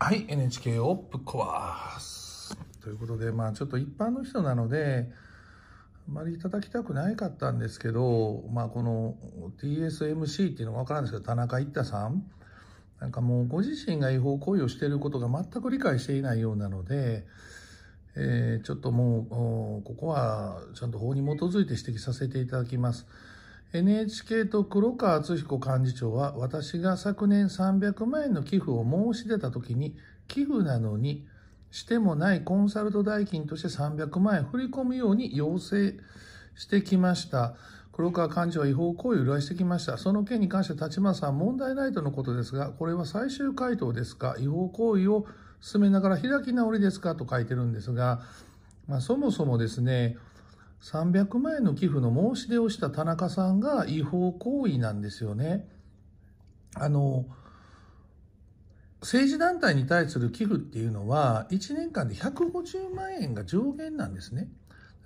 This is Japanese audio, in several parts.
はい、NHK をぶっ壊す。ということで、まあちょっと一般の人なので、あまりだきたくないかったんですけど、まあこの TSMC っていうのがわからんですけど、田中一太さん、なんかもうご自身が違法行為をしていることが全く理解していないようなので、えー、ちょっともう、ここはちゃんと法に基づいて指摘させていただきます。NHK と黒川敦彦幹事長は私が昨年300万円の寄付を申し出た時に寄付なのにしてもないコンサルト代金として300万円振り込むように要請してきました黒川幹事は違法行為を依頼してきましたその件に関して立花さん問題ないとのことですがこれは最終回答ですか違法行為を進めながら開き直りですかと書いてるんですが、まあ、そもそもですね300万円の寄付の申し出をした田中さんが違法行為なんですよね。あの、政治団体に対する寄付っていうのは、1年間で150万円が上限なんですね。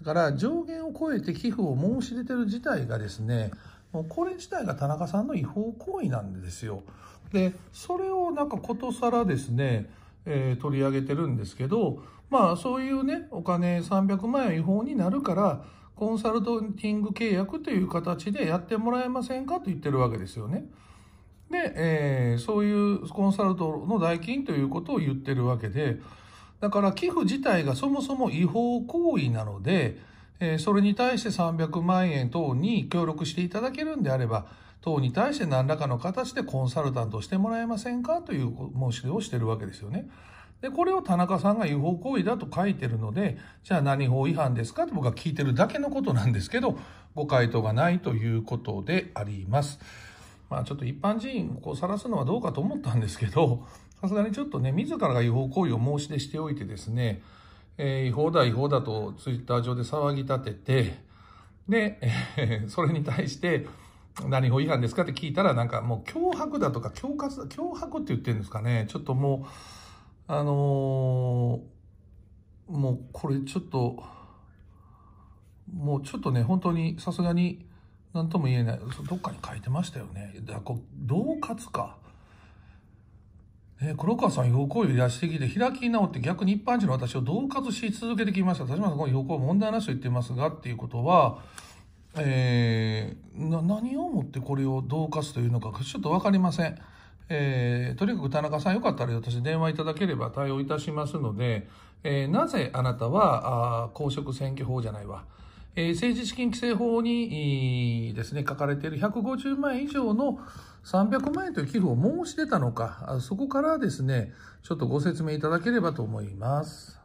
だから上限を超えて寄付を申し出てる自体がですね、もうこれ自体が田中さんの違法行為なんですよ。で、それをなんかことさらですね、えー、取り上げてるんですけど、まあそういうね、お金300万円違法になるから、コンサルティング契約という形でやってもらえませんかと言ってるわけですよね。で、えー、そういうコンサルトの代金ということを言ってるわけで、だから寄付自体がそもそも違法行為なので、えー、それに対して300万円等に協力していただけるんであれば、等に対して何らかの形でコンサルタントしてもらえませんかという申し出をしてるわけですよね。で、これを田中さんが違法行為だと書いてるので、じゃあ何法違反ですかと僕は聞いてるだけのことなんですけど、ご回答がないということであります。まあちょっと一般人をこう晒すのはどうかと思ったんですけど、さすがにちょっとね、自らが違法行為を申し出しておいてですね、えー、違法だ違法だとツイッター上で騒ぎ立てて、で、えー、それに対して、何法違反ですかって聞いたら、なんかもう脅迫だとか、恐喝、脅迫って言ってるんですかね。ちょっともう、あのー、もうこれちょっと、もうちょっとね、本当にさすがに何とも言えない。どっかに書いてましたよね。だこう、恫喝か。ね、黒川さん、要行為を出してきて、開き直って逆に一般人の私を恫喝し続けてきました。田島さん、この要問題なしと言ってますが、っていうことは、えー、何をもってこれをどうかすというのか、ちょっと分かりません。えー、とにかく田中さんよかったら私電話いただければ対応いたしますので、えー、なぜあなたは、あ公職選挙法じゃないわ。えー、政治資金規正法に、ですね、書かれている150万円以上の300万円という寄付を申し出たのか、そこからですね、ちょっとご説明いただければと思います。